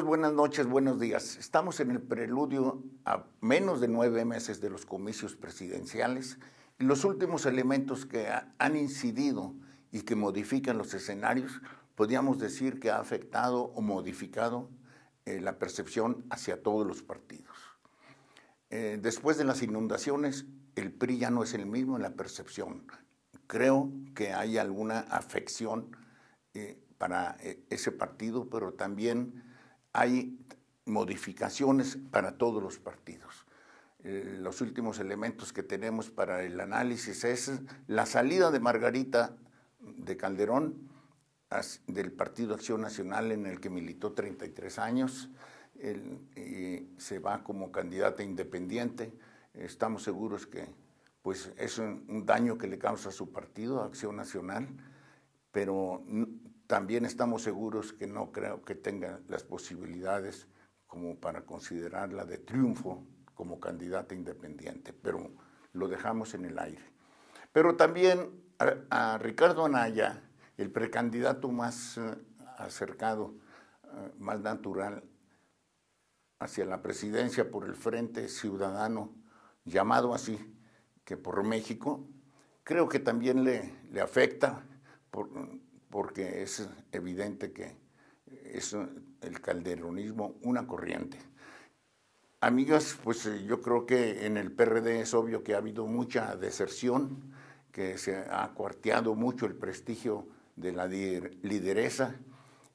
buenas noches, buenos días. Estamos en el preludio a menos de nueve meses de los comicios presidenciales los últimos elementos que han incidido y que modifican los escenarios, podríamos decir que ha afectado o modificado eh, la percepción hacia todos los partidos. Eh, después de las inundaciones, el PRI ya no es el mismo en la percepción. Creo que hay alguna afección eh, para ese partido, pero también hay modificaciones para todos los partidos. Eh, los últimos elementos que tenemos para el análisis es la salida de Margarita de Calderón del Partido Acción Nacional en el que militó 33 años. se va como candidata independiente. Estamos seguros que pues, es un, un daño que le causa a su partido, Acción Nacional, pero también estamos seguros que no creo que tenga las posibilidades como para considerarla de triunfo como candidata independiente, pero lo dejamos en el aire. Pero también a, Ricardo Anaya, el precandidato más eh, acercado, eh, más natural hacia la presidencia por el Frente Ciudadano, llamado así, que por México, creo que también le, le afecta por, porque es evidente que es el calderonismo una corriente. Amigas, pues eh, yo creo que en el PRD es obvio que ha habido mucha deserción, que se ha cuarteado mucho el prestigio de la lideresa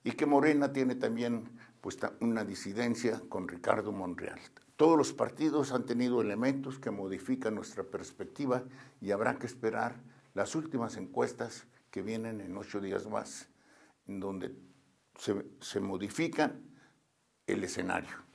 y que Morena tiene también pues, una disidencia con Ricardo Monreal. Todos los partidos han tenido elementos que modifican nuestra perspectiva y habrá que esperar las últimas encuestas que vienen en ocho días más, en donde se, se modifica el escenario.